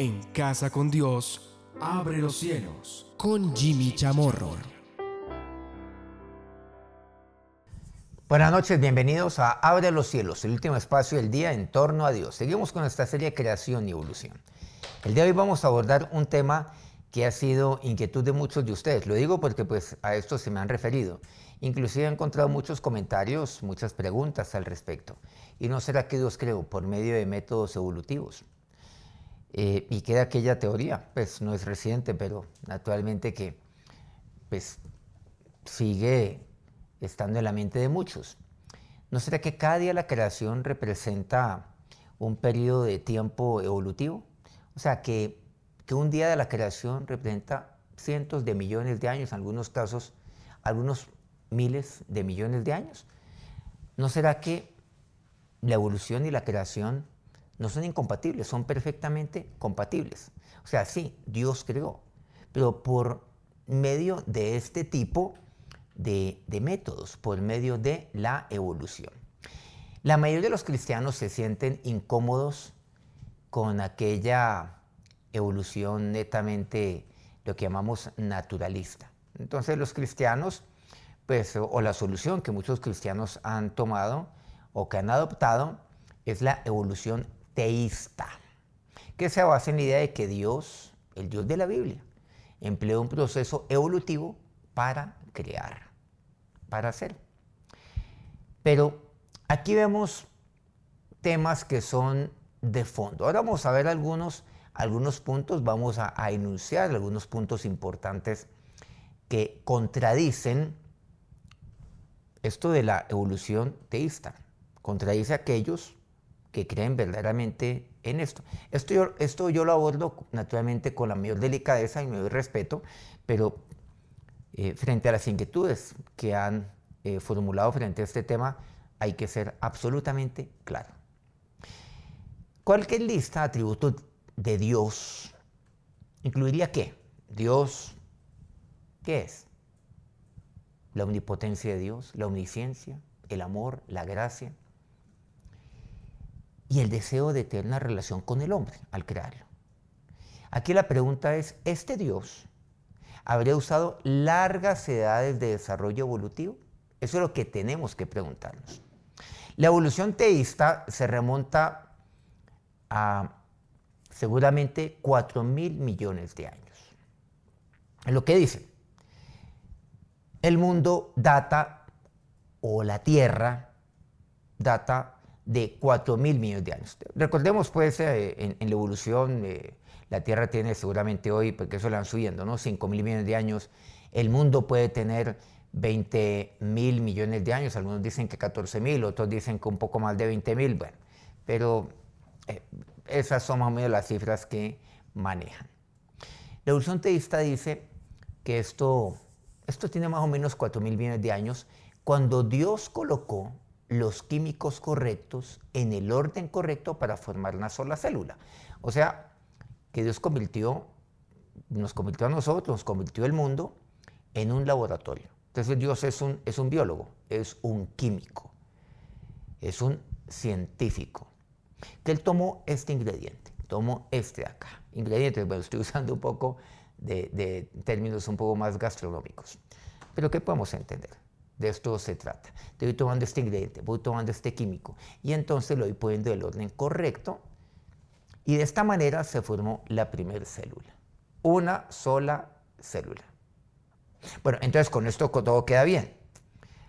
en Casa con Dios, Abre los Cielos, con Jimmy Chamorro. Buenas noches, bienvenidos a Abre los Cielos, el último espacio del día en torno a Dios. Seguimos con esta serie Creación y Evolución. El día de hoy vamos a abordar un tema que ha sido inquietud de muchos de ustedes. Lo digo porque pues a esto se me han referido. Inclusive he encontrado muchos comentarios, muchas preguntas al respecto. ¿Y no será que Dios creó por medio de métodos evolutivos? Eh, y queda aquella teoría, pues no es reciente, pero naturalmente que pues, sigue estando en la mente de muchos. ¿No será que cada día la creación representa un periodo de tiempo evolutivo? O sea, que, que un día de la creación representa cientos de millones de años, en algunos casos, algunos miles de millones de años. ¿No será que la evolución y la creación no son incompatibles, son perfectamente compatibles. O sea, sí, Dios creó, pero por medio de este tipo de, métodos, por medio de la evolución. La mayoría de los cristianos se sienten incómodos con aquella evolución netamente lo que llamamos naturalista. Entonces los cristianos, pues, o, la solución que muchos cristianos han tomado o que han adoptado es la evolución teísta, que se basa en la idea de que Dios, el Dios de la Biblia, empleó un proceso evolutivo para crear, para hacer. Pero aquí vemos temas que son de fondo. Ahora vamos a ver algunos, algunos puntos, vamos a, a enunciar algunos puntos importantes que contradicen esto de la evolución teísta. Contradice aquellos que creen verdaderamente en esto. Esto yo, esto yo lo abordo naturalmente con la mayor delicadeza y mayor respeto, pero eh, frente a las inquietudes que han eh, formulado frente a este tema, hay que ser absolutamente claro. Cualquier lista de atributos de Dios incluiría qué? Dios, ¿qué es? La omnipotencia de Dios, la omnisciencia, el amor, la gracia, y el deseo de tener una relación con el hombre al crearlo. Aquí la pregunta es, ¿este Dios habría usado largas edades de desarrollo evolutivo? Eso es lo que tenemos que preguntarnos. La evolución teísta se remonta a seguramente 4 mil millones de años. lo que dice, El mundo data, o la Tierra, data de 4 mil millones de años. Recordemos, pues, eh, en, la evolución, eh, la Tierra tiene seguramente hoy, porque eso la han subiendo, ¿no? 5 mil millones de años. El mundo puede tener 20 mil millones de años. Algunos dicen que 14 mil, otros dicen que un poco más de 20 mil. Bueno, pero eh, esas son más o menos las cifras que manejan. La evolución teísta dice que esto, esto tiene más o menos 4 mil millones de años. Cuando Dios colocó los químicos correctos en el orden correcto para formar una sola célula. O sea, que Dios convirtió, nos convirtió a nosotros, nos convirtió el mundo en un laboratorio. Entonces Dios es un, es un biólogo, es un químico, es un científico. Que él tomó este ingrediente, tomó este de acá. Ingredientes, bueno, estoy usando un poco de, de términos un poco más gastronómicos, pero ¿qué podemos entender. De esto se trata. Te voy tomando este ingrediente, voy tomando este químico y entonces lo voy poniendo del orden correcto y de esta manera se formó la primera célula. Una sola célula. Bueno, entonces con esto todo queda bien.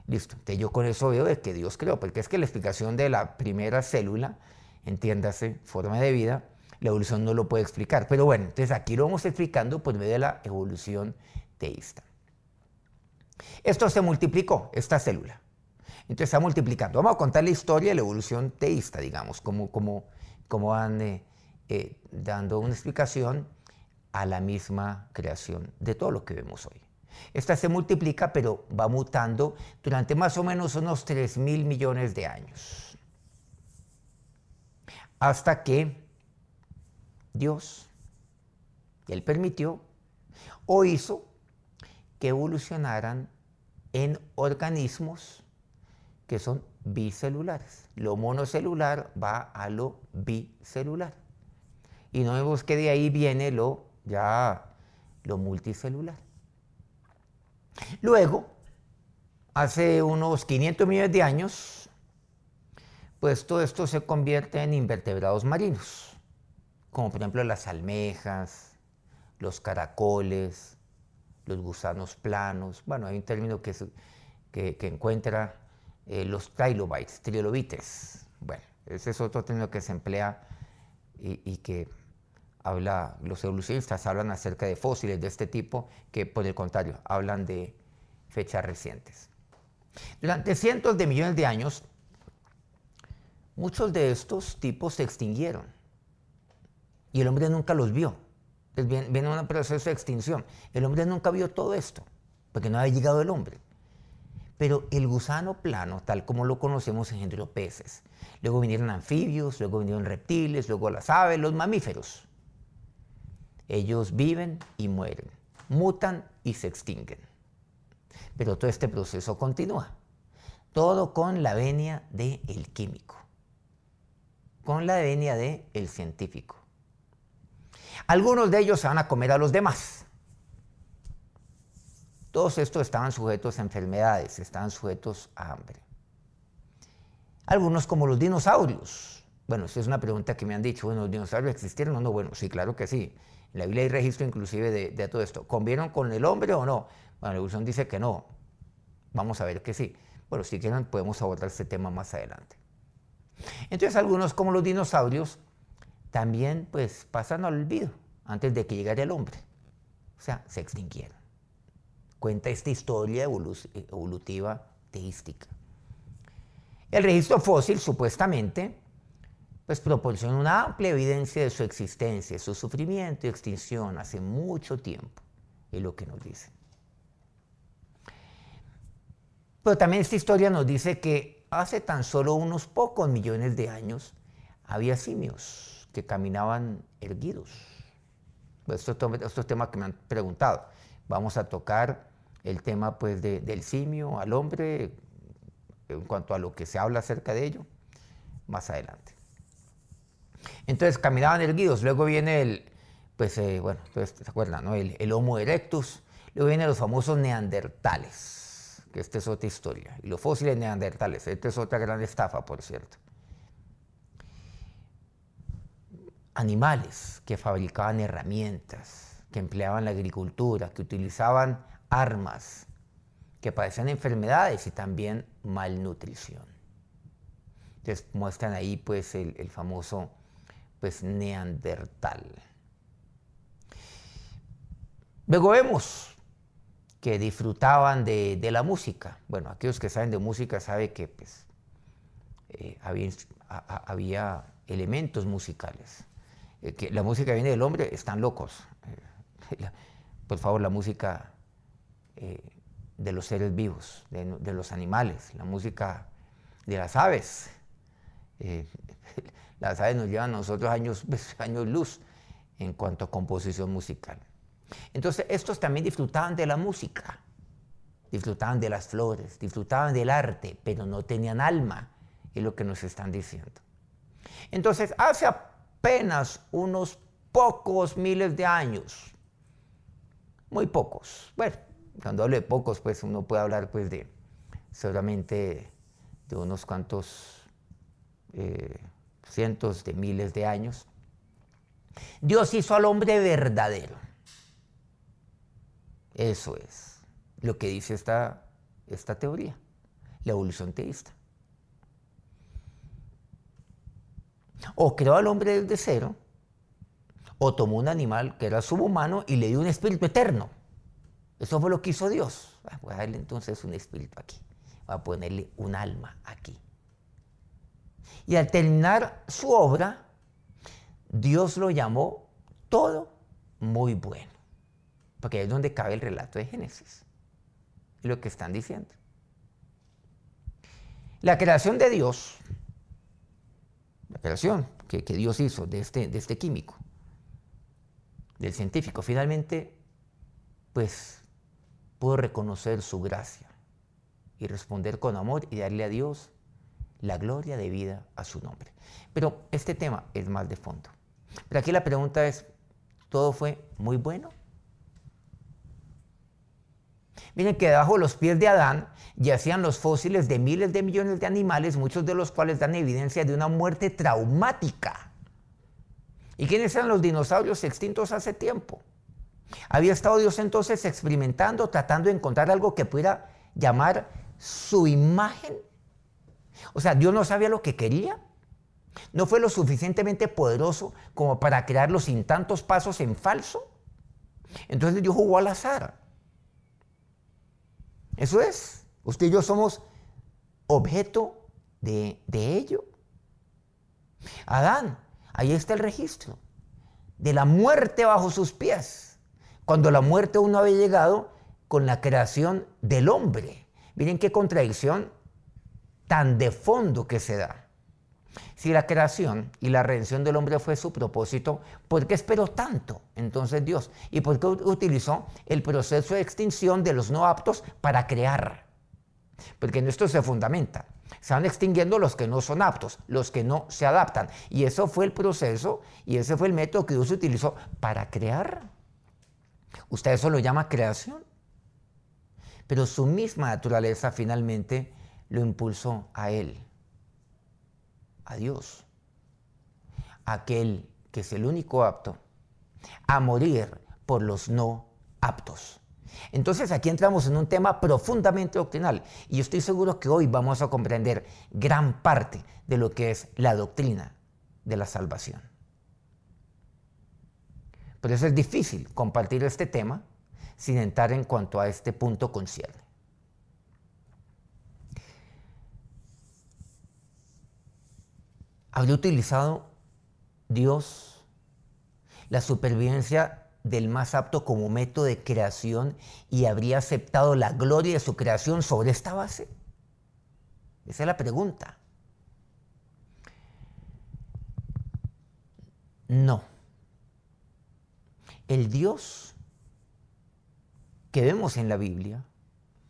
Listo. Entonces yo con eso veo de que Dios creó, porque es que la explicación de la primera célula, entiéndase, forma de vida, la evolución no lo puede explicar. Pero bueno, entonces aquí lo vamos explicando por medio de la evolución teísta. Esto se multiplicó, esta célula. Entonces está multiplicando. Vamos a contar la historia de la evolución teísta, digamos, como, como, van eh, eh, dando una explicación a la misma creación de todo lo que vemos hoy. Esta se multiplica, pero va mutando durante más o menos unos 3 mil millones de años. Hasta que Dios, Él permitió, o hizo que evolucionaran en organismos que son bicelulares. Lo monocelular va a lo bicelular. Y no vemos que de ahí viene lo ya lo multicelular. Luego, hace unos 500 millones de años, pues todo esto se convierte en invertebrados marinos, como por ejemplo las almejas, los caracoles, los gusanos planos. Bueno, hay un término que, encuentra eh, los trilobites, trilobites. Bueno, ese es otro término que se emplea y, y que habla, los evolucionistas hablan acerca de fósiles de este tipo que por el contrario hablan de fechas recientes. Durante cientos de millones de años, muchos de estos tipos se extinguieron y el hombre nunca los vio. Pues viene, viene un proceso de extinción. El hombre nunca vio todo esto, porque no había llegado el hombre. Pero el gusano plano, tal como lo conocemos, engendró peces. Luego vinieron anfibios, luego vinieron reptiles, luego las aves, los mamíferos. Ellos viven y mueren, mutan y se extinguen. Pero todo este proceso continúa. Todo con la venia del el químico, con la venia del científico. Algunos de ellos se van a comer a los demás. Todos estos estaban sujetos a enfermedades, estaban sujetos a hambre. Algunos como los dinosaurios. Bueno, esa es una pregunta que me han dicho. Bueno, ¿los dinosaurios existieron o no? Bueno, sí, claro que sí. En la Biblia hay registro inclusive de, de todo esto. ¿Convieron con el hombre o no? Bueno, la evolución dice que no. Vamos a ver que sí. Bueno, si quieren podemos abordar este tema más adelante. Entonces algunos como los dinosaurios también pues pasan al olvido antes de que llegara el hombre. O sea, se extinguieron. Cuenta esta historia evolutiva teística. El registro fósil supuestamente pues proporciona una amplia evidencia de su existencia, su sufrimiento y extinción hace mucho tiempo, es lo que nos dice. Pero también esta historia nos dice que hace tan solo unos pocos millones de años había simios que caminaban erguidos. Estos, temas que me han preguntado. Vamos a tocar el tema pues, del simio al hombre en cuanto a lo que se habla acerca de ello más adelante. Entonces caminaban erguidos, luego viene el, pues eh, bueno, pues, ¿se No? El, el, Homo erectus, luego vienen los famosos neandertales, que esta es otra historia, y los fósiles neandertales, esta es otra gran estafa, por cierto. animales que fabricaban herramientas, que empleaban la agricultura, que utilizaban armas, que padecían enfermedades y también malnutrición. Entonces muestran ahí pues el, famoso pues neandertal. Luego vemos que disfrutaban de, la música. Bueno, aquellos que saben de música saben que pues, eh, había elementos musicales. Eh, que la música viene del hombre, están locos. Eh, por favor, la música eh, de los seres vivos, de, los animales, la música de las aves. las aves nos llevan a nosotros años, pues, años luz en cuanto a composición musical. Entonces, estos también disfrutaban de la música, disfrutaban de las flores, disfrutaban del arte, pero no tenían alma, es lo que nos están diciendo. Entonces, hace apenas unos pocos miles de años. Muy pocos. Bueno, cuando hablo de pocos, pues uno puede hablar pues de solamente de unos cuantos eh, cientos de miles de años. Dios hizo al hombre verdadero. Eso es lo que dice esta teoría, la evolución teísta. O creó al hombre desde cero, o tomó un animal que era subhumano y le dio un espíritu eterno. Eso fue lo que hizo Dios. Voy ah, a pues, darle entonces un espíritu aquí. Voy a ponerle un alma aquí. Y al terminar su obra, Dios lo llamó todo muy bueno. Porque ahí es donde cabe el relato de Génesis. Y lo que están diciendo. La creación de Dios la creación que, Dios hizo de este, de este químico, del científico. Finalmente, pues pudo reconocer su gracia y responder con amor y darle a Dios la gloria debida a su nombre. Pero este tema es más de fondo. Pero aquí la pregunta es, ¿todo fue muy bueno? Miren que debajo de los pies de Adán yacían los fósiles de miles de millones de animales, muchos de los cuales dan evidencia de una muerte traumática. ¿Y quiénes eran los dinosaurios extintos hace tiempo? Había estado Dios entonces experimentando, tratando de encontrar algo que pudiera llamar su imagen. O sea, Dios no sabía lo que quería. No fue lo suficientemente poderoso como para crearlo sin tantos pasos en falso. Entonces Dios jugó al azar. Eso es. Usted y yo somos objeto de, de ello. Adán, ahí está el registro de la muerte bajo sus pies. Cuando la muerte aún no había llegado con la creación del hombre. Miren qué contradicción tan de fondo que se da. Si la creación y la redención del hombre fue su propósito, ¿por qué esperó tanto entonces Dios? ¿Y por qué utilizó el proceso de extinción de los no aptos para crear? Porque en esto se fundamenta. Se van extinguiendo los que no son aptos, los que no se adaptan. Y eso fue el proceso y ese fue el método que Dios utilizó para crear. Usted eso lo llama creación. Pero su misma naturaleza finalmente lo impulsó a él a Dios, aquel que es el único apto, a morir por los no aptos. Entonces aquí entramos en un tema profundamente doctrinal y estoy seguro que hoy vamos a comprender gran parte de lo que es la doctrina de la salvación. Por eso es difícil compartir este tema sin entrar en cuanto a este punto concierne. habría utilizado Dios la supervivencia del más apto como método de creación y habría aceptado la gloria de su creación sobre esta base? Esa es la pregunta. No. El Dios que vemos en la Biblia,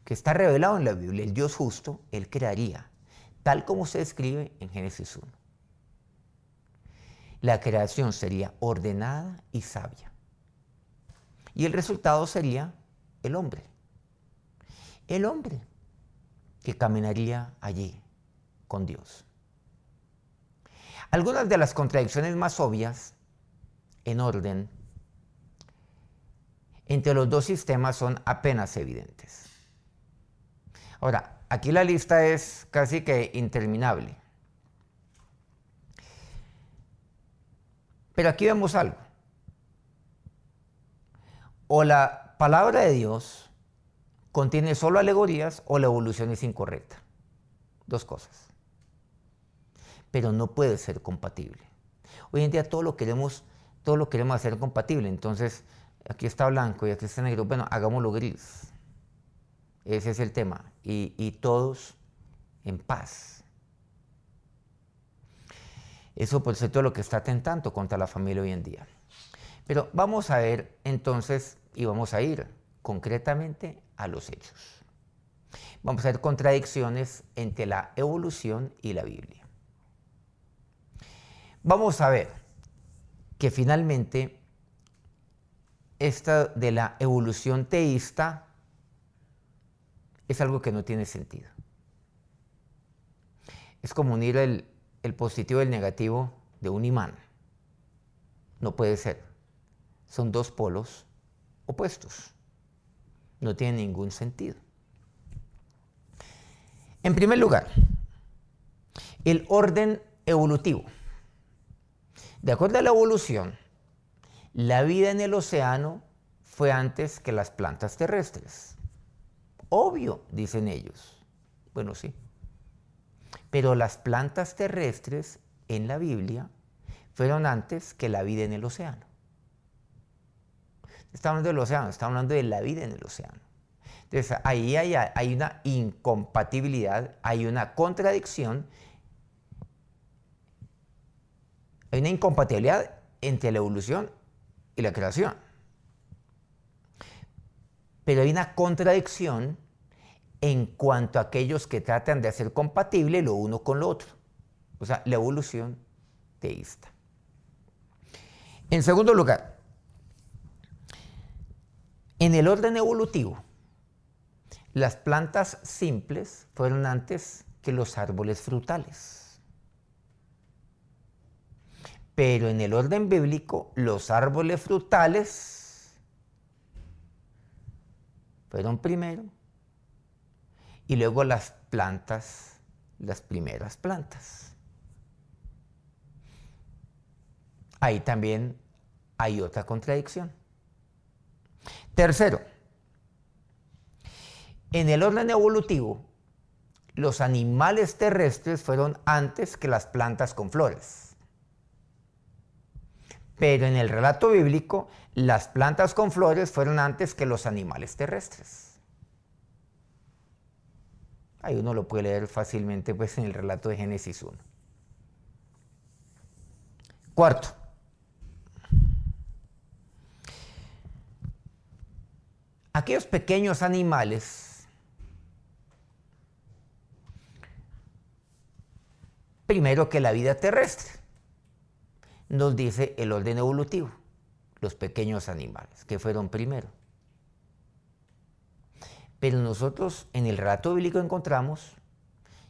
que está revelado en la Biblia, el Dios justo, Él crearía, tal como se describe en Génesis 1 la creación sería ordenada y sabia. Y el resultado sería el hombre. El hombre que caminaría allí con Dios. Algunas de las contradicciones más obvias en orden entre los dos sistemas son apenas evidentes. Ahora, aquí la lista es casi que interminable. Pero aquí vemos algo. O la palabra de Dios contiene solo alegorías o la evolución es incorrecta. Dos cosas. Pero no puede ser compatible. Hoy en día todo lo queremos, todo lo queremos hacer compatible. Entonces, aquí está blanco y aquí está negro. Bueno, hagámoslo gris. Ese es el tema. y todos en paz. Eso por pues, cierto es lo que está atentando contra la familia hoy en día. Pero vamos a ver entonces y vamos a ir concretamente a los hechos. Vamos a ver contradicciones entre la evolución y la Biblia. Vamos a ver que finalmente esta de la evolución teísta es algo que no tiene sentido. Es como unir el, el positivo y el negativo de un imán. No puede ser. Son dos polos opuestos. No tiene ningún sentido. En primer lugar, el orden evolutivo. De acuerdo a la evolución, la vida en el océano fue antes que las plantas terrestres. Obvio, dicen ellos. Bueno, sí, pero las plantas terrestres en la Biblia fueron antes que la vida en el océano. Estamos hablando del océano, estamos hablando de la vida en el océano. Entonces ahí hay, hay una incompatibilidad, hay una contradicción, hay una incompatibilidad entre la evolución y la creación. Pero hay una contradicción en cuanto a aquellos que tratan de hacer compatible lo uno con lo otro. O sea, la evolución teísta. En segundo lugar, en el orden evolutivo, las plantas simples fueron antes que los árboles frutales. Pero en el orden bíblico, los árboles frutales fueron primero y luego las plantas, las primeras plantas. Ahí también hay otra contradicción. Tercero, en el orden evolutivo, los animales terrestres fueron antes que las plantas con flores. Pero en el relato bíblico, las plantas con flores fueron antes que los animales terrestres. Ahí uno lo puede leer fácilmente pues, en el relato de Génesis 1. Cuarto, aquellos pequeños animales primero que la vida terrestre, nos dice el orden evolutivo, los pequeños animales, que fueron primero. Pero nosotros en el relato bíblico encontramos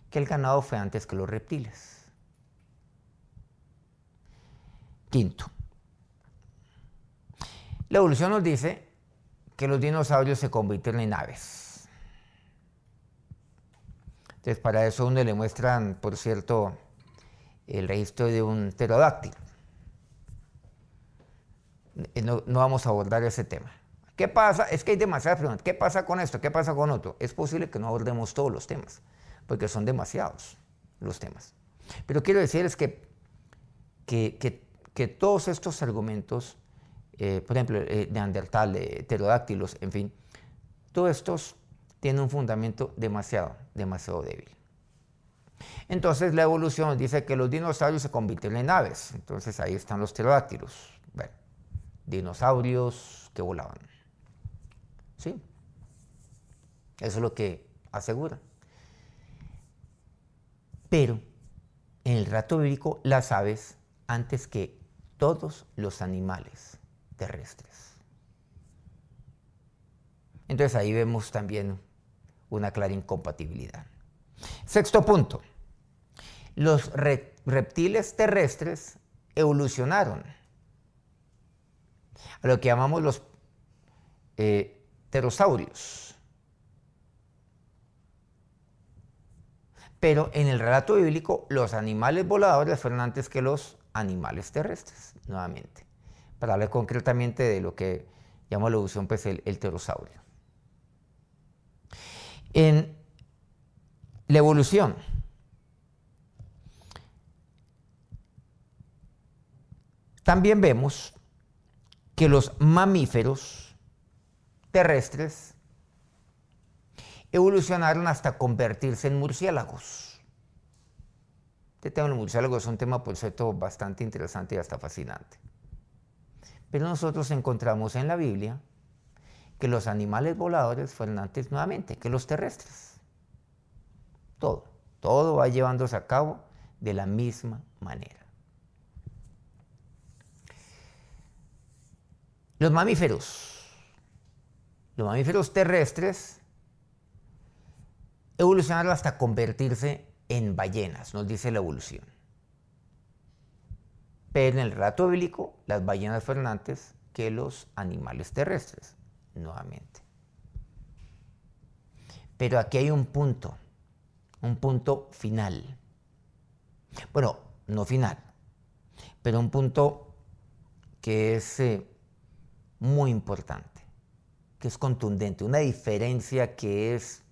que el ganado fue antes que los reptiles. Quinto, la evolución nos dice que los dinosaurios se convirtieron en aves. Entonces, para eso uno le muestran, por cierto, el registro de un pterodáctil. Eh, no vamos a abordar ese tema. ¿Qué pasa? Es que hay demasiadas preguntas. ¿Qué pasa con esto? ¿Qué pasa con otro? Es posible que no abordemos todos los temas, porque son demasiados los temas. Pero quiero decirles que, que, que, todos estos argumentos, eh, por ejemplo, eh, neandertal, de eh, pterodáctilos, en fin, todos estos tienen un fundamento demasiado, demasiado débil. Entonces la evolución dice que los dinosaurios se convirtieron en aves. Entonces ahí están los pterodáctilos. Bueno, dinosaurios que volaban. Sí. Eso es lo que asegura. Pero en el rato bíblico las aves antes que todos los animales terrestres. Entonces ahí vemos también una clara incompatibilidad. Sexto punto. Los reptiles terrestres evolucionaron a lo que llamamos los eh, pterosaurios. Pero en el relato bíblico los animales voladores fueron antes que los animales terrestres, nuevamente, para hablar concretamente de lo que llama la evolución pues, el, el pterosaurio. En la evolución, también vemos que los mamíferos terrestres evolucionaron hasta convertirse en murciélagos. Este tema de los murciélagos es un tema, por pues, cierto, bastante interesante y hasta fascinante. Pero nosotros encontramos en la Biblia que los animales voladores fueron antes nuevamente que los terrestres. Todo, todo va llevándose a cabo de la misma manera. Los mamíferos los mamíferos terrestres evolucionaron hasta convertirse en ballenas, nos dice la evolución. Pero en el rato bíblico, las ballenas fueron antes que los animales terrestres, nuevamente. Pero aquí hay un punto, un punto final. Bueno, no final, pero un punto que es eh, muy importante que es contundente, una diferencia que es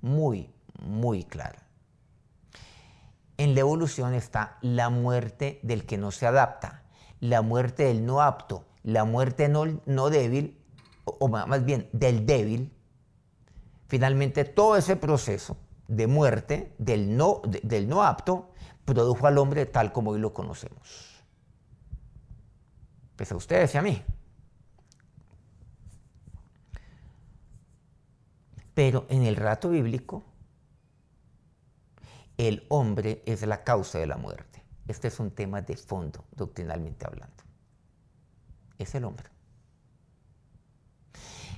muy, muy clara. En la evolución está la muerte del que no se adapta, la muerte del no apto, la muerte no, no débil, o, más bien del débil. Finalmente, todo ese proceso de muerte del no, del no apto produjo al hombre tal como hoy lo conocemos. Pese a ustedes y a mí. Pero en el rato bíblico, el hombre es la causa de la muerte. Este es un tema de fondo, doctrinalmente hablando. Es el hombre.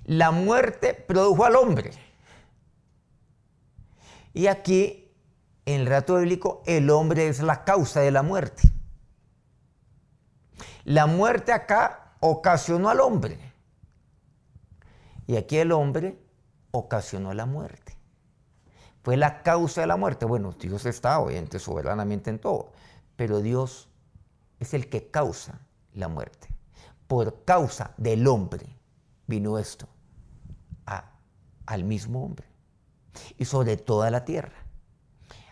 La muerte produjo al hombre. Y aquí, en el rato bíblico, el hombre es la causa de la muerte. La muerte acá ocasionó al hombre. Y aquí el hombre ocasionó la muerte. Fue la causa de la muerte. Bueno, Dios está obviamente soberanamente en todo, pero Dios es el que causa la muerte. Por causa del hombre vino esto al mismo hombre y sobre toda la tierra.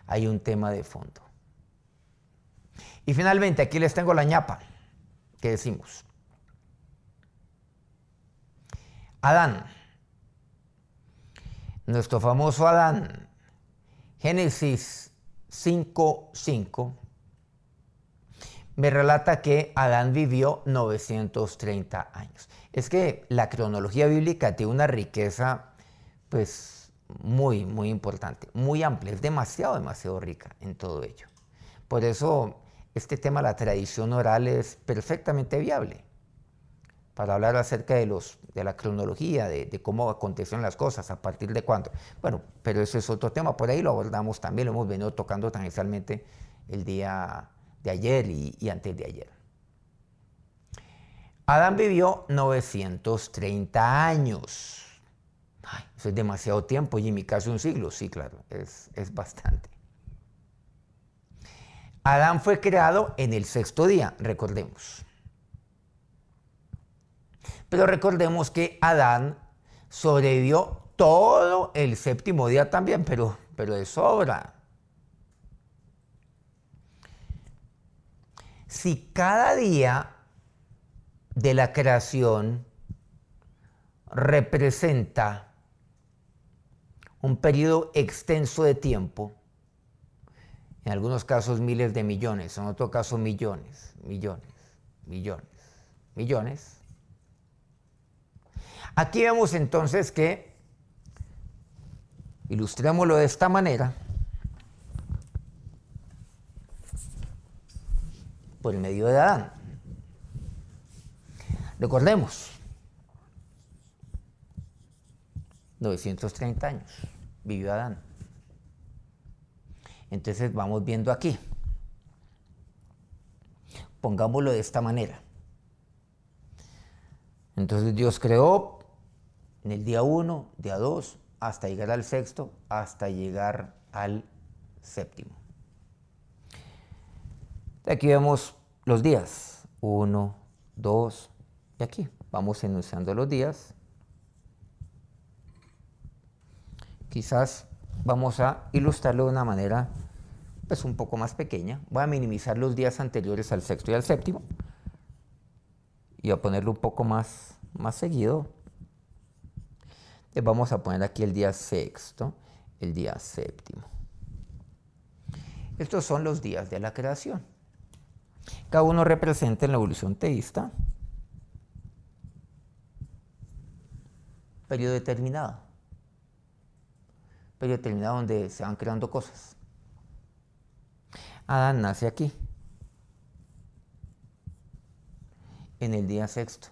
Hay un tema de fondo. Y finalmente, aquí les tengo la ñapa que decimos. Adán nuestro famoso Adán. Génesis 5:5 me relata que Adán vivió 930 años. Es que la cronología bíblica tiene una riqueza pues muy muy importante, muy amplia, es demasiado demasiado rica en todo ello. Por eso este tema la tradición oral es perfectamente viable para hablar acerca de, los, de la cronología, de, cómo acontecieron las cosas, a partir de cuándo. Bueno, pero ese es otro tema, por ahí lo abordamos también, lo hemos venido tocando tangencialmente el día de ayer y, antes de ayer. Adán vivió 930 años. eso es demasiado tiempo, y Jimmy, casi un siglo, sí, claro, es, es bastante. Adán fue creado en el sexto día, recordemos. Pero recordemos que Adán sobrevivió todo el séptimo día también, pero, pero de sobra. Si cada día de la creación representa un periodo extenso de tiempo, en algunos casos miles de millones, en otro caso millones, millones, millones, millones, Aquí vemos entonces que, ilustrémoslo de esta manera, por el medio de Adán. Recordemos, 930 años vivió Adán. Entonces vamos viendo aquí. Pongámoslo de esta manera. Entonces Dios creó en el día 1, día 2, hasta llegar al sexto, hasta llegar al séptimo. Aquí vemos los días, 1, 2, y aquí vamos enunciando los días. Quizás vamos a ilustrarlo de una manera pues un poco más pequeña. Voy a minimizar los días anteriores al sexto y al séptimo y a ponerlo un poco más, más seguido eh, vamos a poner aquí el día sexto, el día séptimo. Estos son los días de la creación. Cada uno representa en la evolución teísta periodo determinado. Periodo determinado donde se van creando cosas. Adán nace aquí, en el día sexto.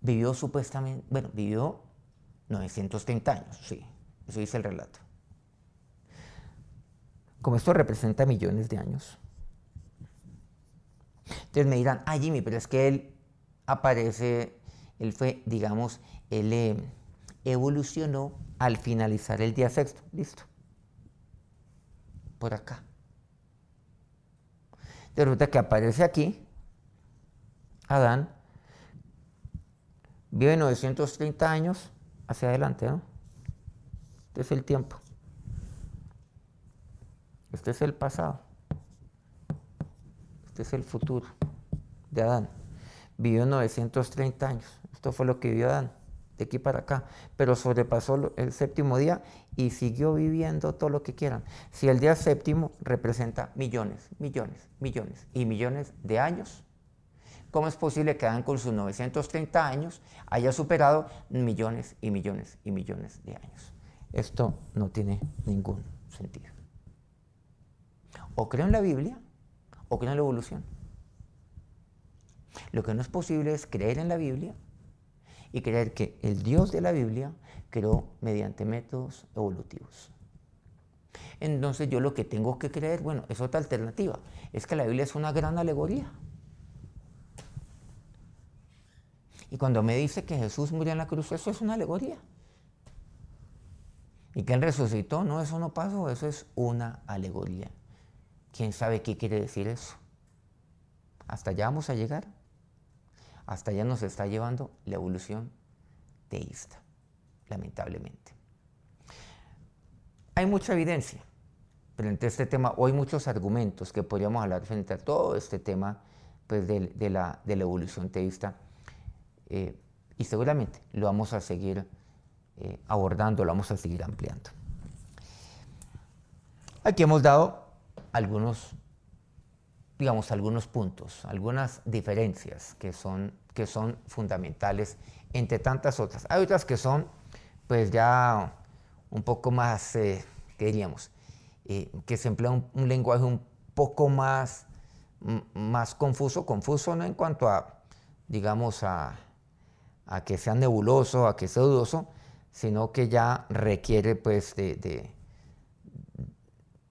vivió supuestamente, bueno, vivió 930 años, sí, eso dice el relato. Como esto representa millones de años. Entonces me dirán, ah, Jimmy, pero es que él aparece, él fue, digamos, él eh, evolucionó al finalizar el día sexto. Listo. Por acá. De repente que aparece aquí Adán vive 930 años hacia adelante, ¿no? Este es el tiempo. Este es el pasado. Este es el futuro de Adán. Vivió 930 años. Esto fue lo que vivió Adán, de aquí para acá. Pero sobrepasó el séptimo día y siguió viviendo todo lo que quieran. Si el día séptimo representa millones, millones, millones y millones de años, ¿Cómo es posible que Adán con sus 930 años haya superado millones y millones y millones de años? Esto no tiene ningún sentido. O creo en la Biblia o creo en la evolución. Lo que no es posible es creer en la Biblia y creer que el Dios de la Biblia creó mediante métodos evolutivos. Entonces yo lo que tengo que creer, bueno, es otra alternativa, es que la Biblia es una gran alegoría. Y cuando me dice que Jesús murió en la cruz, eso es una alegoría. Y que Él resucitó, no, eso no pasó, eso es una alegoría. ¿Quién sabe qué quiere decir eso? Hasta allá vamos a llegar. Hasta allá nos está llevando la evolución teísta, lamentablemente. Hay mucha evidencia frente a este tema, hay muchos argumentos que podríamos hablar frente a todo este tema pues, de, la, de la evolución teísta eh, y seguramente lo vamos a seguir eh, abordando, lo vamos a seguir ampliando. Aquí hemos dado algunos, digamos, algunos puntos, algunas diferencias que son, que son fundamentales entre tantas otras. Hay otras que son, pues ya un poco más, eh, diríamos? Eh, que se emplea un, lenguaje un poco más, más confuso, confuso en cuanto a, digamos, a, a que sea nebuloso, a que sea dudoso, sino que ya requiere pues de,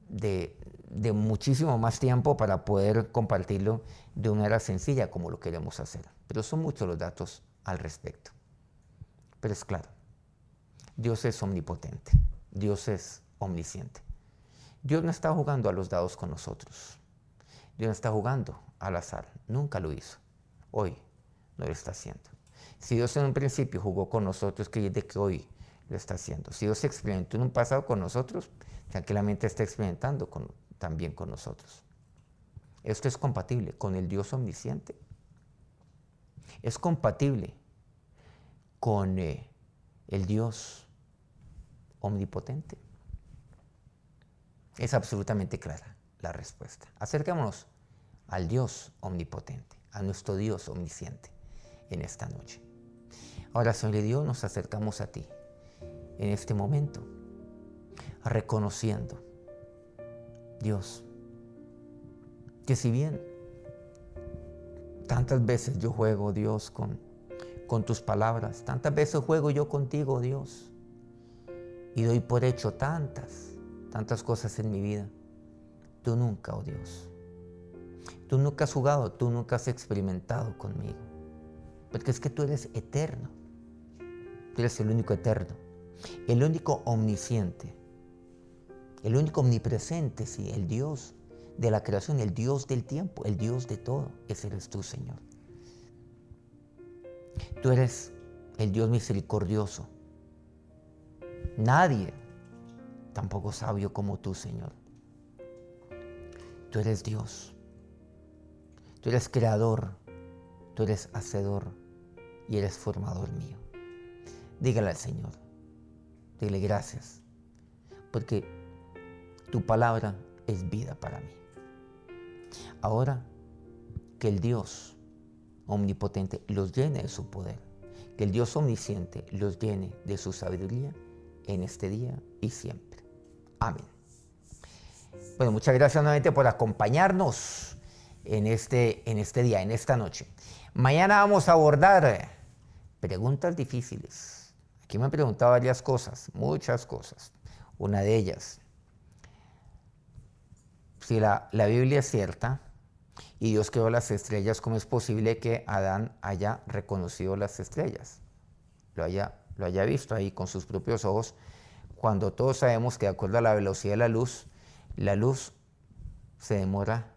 de, muchísimo más tiempo para poder compartirlo de una manera sencilla como lo queremos hacer. Pero son muchos los datos al respecto. Pero es claro, Dios es omnipotente, Dios es omnisciente. Dios no está jugando a los dados con nosotros. Dios no está jugando al azar, nunca lo hizo. Hoy no lo está haciendo. Si Dios en un principio jugó con nosotros, ¿qué de que hoy lo está haciendo? Si Dios experimentó en un pasado con nosotros, tranquilamente está experimentando también con nosotros. Esto es compatible con el Dios omnisciente. Es compatible con eh, el Dios omnipotente. Es absolutamente clara la respuesta. acercémonos al Dios omnipotente, a nuestro Dios omnisciente en esta noche. Ahora, Señor Dios, nos acercamos a ti en este momento, reconociendo, Dios, que si bien tantas veces yo juego, Dios, con, con tus palabras, tantas veces juego yo contigo, Dios, y doy por hecho tantas, tantas cosas en mi vida, tú nunca, oh Dios, tú nunca has jugado, tú nunca has experimentado conmigo. Porque es que tú eres eterno. Tú eres el único eterno. El único omnisciente. El único omnipresente, sí. El Dios de la creación, el Dios del tiempo, el Dios de todo. Ese eres tú, Señor. Tú eres el Dios misericordioso. Nadie, tampoco sabio como tú, Señor. Tú eres Dios. Tú eres creador. Tú eres hacedor y eres formador mío. Dígale al Señor, dile gracias, porque tu palabra es vida para mí. Ahora que el Dios omnipotente los llene de su poder, que el Dios omnisciente los llene de su sabiduría en este día y siempre. Amén. Bueno, muchas gracias nuevamente por acompañarnos en este, en este día, en esta noche. Mañana vamos a abordar Preguntas difíciles. Aquí me han preguntado varias cosas, muchas cosas. Una de ellas, si la, Biblia es cierta y Dios creó las estrellas, ¿cómo es posible que Adán haya reconocido las estrellas? Lo haya, lo haya visto ahí con sus propios ojos, cuando todos sabemos que de acuerdo a la velocidad de la luz, la luz se demora,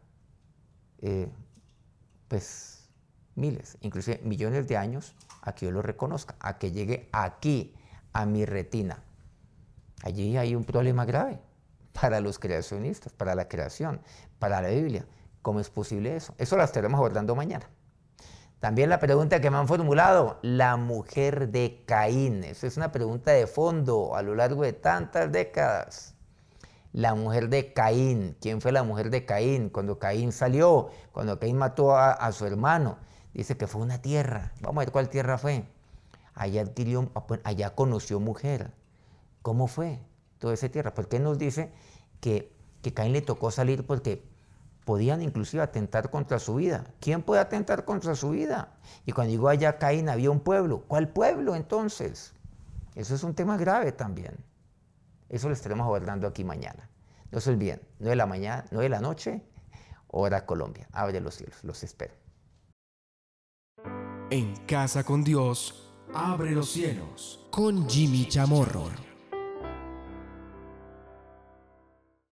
eh, pues miles, inclusive millones de años a que yo lo reconozca, a que llegue aquí, a mi retina. Allí hay un problema grave para los creacionistas, para la creación, para la Biblia. ¿Cómo es posible eso? Eso lo estaremos abordando mañana. También la pregunta que me han formulado, la mujer de Caín. Esa es una pregunta de fondo a lo largo de tantas décadas. La mujer de Caín. ¿Quién fue la mujer de Caín? Cuando Caín salió, cuando Caín mató a su hermano. Dice que fue una tierra. Vamos a ver cuál tierra fue. Allá adquirió, pues, allá conoció mujer. ¿Cómo fue toda esa tierra? Porque qué nos dice que, que Caín le tocó salir porque podían inclusive atentar contra su vida. ¿Quién puede atentar contra su vida? Y cuando llegó allá Caín había un pueblo. ¿Cuál pueblo entonces? Eso es un tema grave también. Eso lo estaremos abordando aquí mañana. No se olviden, 9 de la mañana, 9 de la noche, hora Colombia. Abre los cielos, los espero. En Casa con Dios, abre los cielos con Jimmy Chamorro.